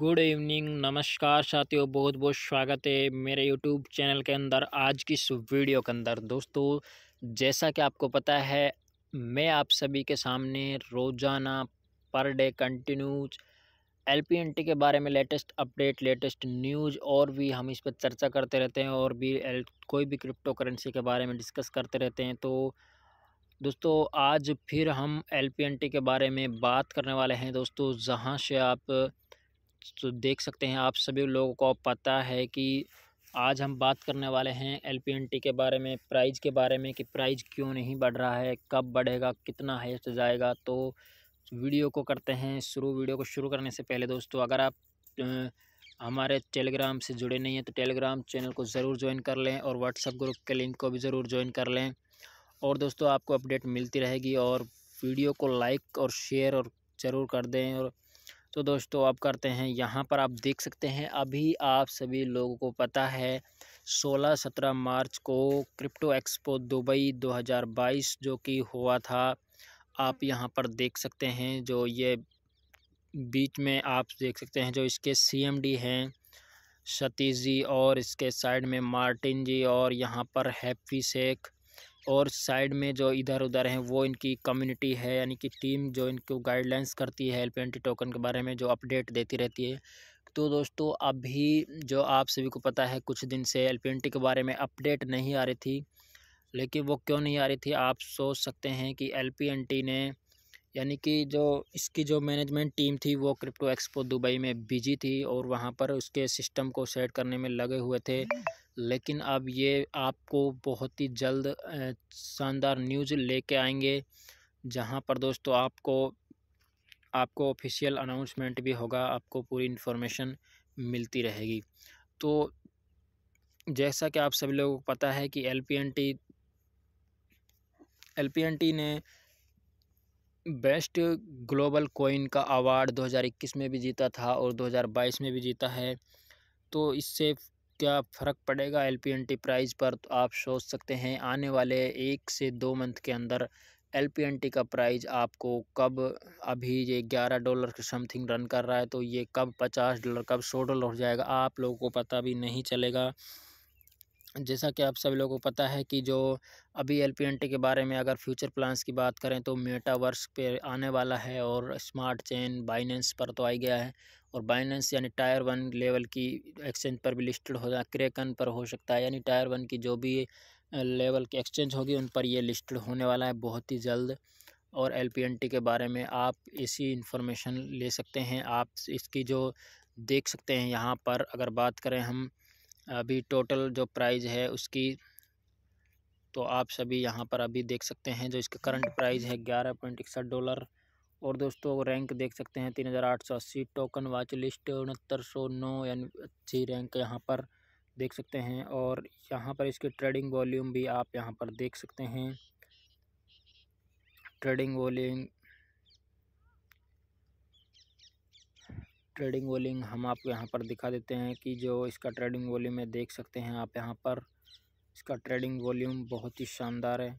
good evening नमस्कार साथियों बहुत बहुत स्वागत है मेरे यूट्यूब चैनल के अंदर आज की इस वीडियो के अंदर दोस्तों जैसा कि आपको पता है मैं आप सभी के सामने रोज़ाना per day continues L P N T के बारे में लेटेस्ट अपडेट लेटेस्ट न्यूज़ और भी हम इस पर चर्चा करते रहते हैं और भी कोई भी क्रिप्टो करेंसी के बारे में डिस्कस करते रहते हैं तो दोस्तों आज फिर हम एल के बारे में बात करने वाले हैं दोस्तों जहाँ से आप तो देख सकते हैं आप सभी लोगों को पता है कि आज हम बात करने वाले हैं एल के बारे में प्राइज के बारे में कि प्राइज क्यों नहीं बढ़ रहा है कब बढ़ेगा कितना हाइस्ट जाएगा तो वीडियो को करते हैं शुरू वीडियो को शुरू करने से पहले दोस्तों अगर आप तो, हमारे टेलीग्राम से जुड़े नहीं हैं तो टेलीग्राम चैनल को ज़रूर ज्वाइन कर लें और व्हाट्सअप ग्रुप के लिंक को भी ज़रूर ज्वाइन कर लें और दोस्तों आपको अपडेट मिलती रहेगी और वीडियो को लाइक और शेयर और ज़रूर कर दें और तो दोस्तों आप करते हैं यहाँ पर आप देख सकते हैं अभी आप सभी लोगों को पता है 16-17 मार्च को क्रिप्टो एक्सपो दुबई 2022 जो कि हुआ था आप यहाँ पर देख सकते हैं जो ये बीच में आप देख सकते हैं जो इसके सीएमडी हैं सतीश जी और इसके साइड में मार्टिन जी और यहाँ पर हैप्पी शेख और साइड में जो इधर उधर हैं वो इनकी कम्युनिटी है यानी कि टीम जो इनको गाइडलाइंस करती है हेल्प एंटी टोकन के बारे में जो अपडेट देती रहती है तो दोस्तों अभी जो आप सभी को पता है कुछ दिन से एल के बारे में अपडेट नहीं आ रही थी लेकिन वो क्यों नहीं आ रही थी आप सोच सकते हैं कि एल ने यानी कि जो इसकी जो मैनेजमेंट टीम थी वो क्रिप्टो एक्सपो दुबई में बिजी थी और वहाँ पर उसके सिस्टम को सेट करने में लगे हुए थे लेकिन अब ये आपको बहुत ही जल्द शानदार न्यूज़ लेके आएंगे जहाँ पर दोस्तों आपको आपको ऑफिशियल अनाउंसमेंट भी होगा आपको पूरी इन्फॉर्मेशन मिलती रहेगी तो जैसा कि आप सभी लोगों को पता है कि L P N T L P N T ने बेस्ट ग्लोबल कोइन का अवार्ड 2021 में भी जीता था और 2022 में भी जीता है तो इससे क्या फ़र्क पड़ेगा L P N T price पर तो आप सोच सकते हैं आने वाले एक से दो मंथ के अंदर एल पी एन टी का प्राइस आपको कब अभी ये ग्यारह डॉलर के समथिंग रन कर रहा है तो ये कब पचास डॉलर कब सौ डॉलर हो जाएगा आप लोगों को पता भी नहीं चलेगा जैसा कि आप सभी लोगों को पता है कि जो अभी एल के बारे में अगर फ्यूचर प्लान्स की बात करें तो मेटावर्स पे आने वाला है और स्मार्ट चेन बाइनेंस पर तो आई गया है और बाइनेंस यानी टायर वन लेवल की एक्सचेंज पर भी लिस्टेड हो जाए क्रेकन पर हो सकता है यानी टायर वन की जो भी लेवल की एक्सचेंज होगी उन पर ये लिस्टड होने वाला है बहुत ही जल्द और एल के बारे में आप इसी इंफॉर्मेशन ले सकते हैं आप इसकी जो देख सकते हैं यहाँ पर अगर बात करें हम अभी टोटल जो प्राइज़ है उसकी तो आप सभी यहाँ पर अभी देख सकते हैं जो इसका करंट प्राइस है ग्यारह पॉइंट इकसठ डॉलर और दोस्तों रैंक देख सकते हैं तीन हज़ार आठ सौ अस्सी टोकन वाच लिस्ट उनहत्तर सौ नौ यानी अच्छी रैंक यहाँ पर देख सकते हैं और यहाँ पर इसके ट्रेडिंग वॉल्यूम भी आप यहाँ पर देख सकते हैं ट्रेडिंग वॉल्यूम ट्रेडिंग वॉल्यूम हम आपको यहाँ पर दिखा देते हैं कि जो इसका ट्रेडिंग वॉल्यूम है देख सकते हैं आप यहाँ पर इसका ट्रेडिंग वॉल्यूम बहुत ही शानदार है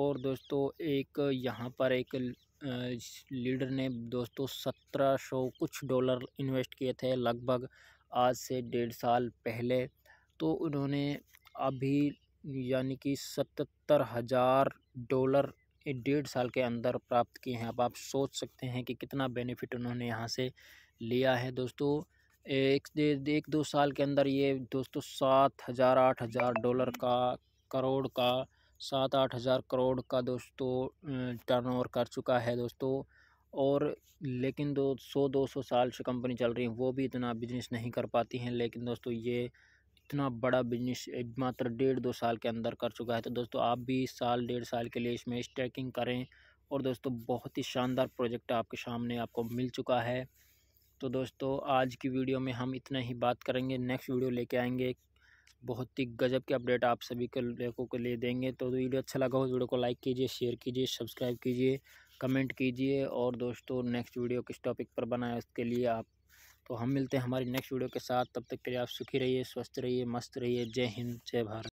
और दोस्तों एक यहाँ पर एक लीडर ने दोस्तों सत्रह सौ कुछ डॉलर इन्वेस्ट किए थे लगभग आज से डेढ़ साल पहले तो उन्होंने अभी यानी कि सतर हज़ार डॉलर डेढ़ साल के अंदर प्राप्त किए हैं अब आप सोच सकते हैं कि कितना बेनिफिट उन्होंने यहाँ से लिया है दोस्तों एक एक दो साल के अंदर ये दोस्तों सात हज़ार आठ हज़ार डॉलर का करोड़ का सात आठ हज़ार करोड़ का दोस्तों टर्नओवर कर चुका है दोस्तों और लेकिन दो सौ दो सौ साल से कंपनी चल रही है वो भी इतना बिजनेस नहीं कर पाती हैं लेकिन दोस्तों ये इतना बड़ा बिजनेस मात्र डेढ़ दो साल के अंदर कर चुका है तो दोस्तों आप भी साल डेढ़ साल के लिए इसमें स्टैकिंग करें और दोस्तों बहुत ही शानदार प्रोजेक्ट आपके सामने आपको मिल चुका है तो दोस्तों आज की वीडियो में हम इतना ही बात करेंगे नेक्स्ट वीडियो लेके आएंगे बहुत ही गजब के अपडेट आप सभी के लोगों को ले देंगे तो वीडियो अच्छा लगा हो तो वीडियो को लाइक कीजिए शेयर कीजिए सब्सक्राइब कीजिए कमेंट कीजिए और दोस्तों नेक्स्ट वीडियो किस टॉपिक पर बनाए उसके लिए आप तो हम मिलते हैं हमारी नेक्स्ट वीडियो के साथ तब तक के लिए आप सुखी रहिए स्वस्थ रहिए मस्त रहिए जय हिंद जय भारत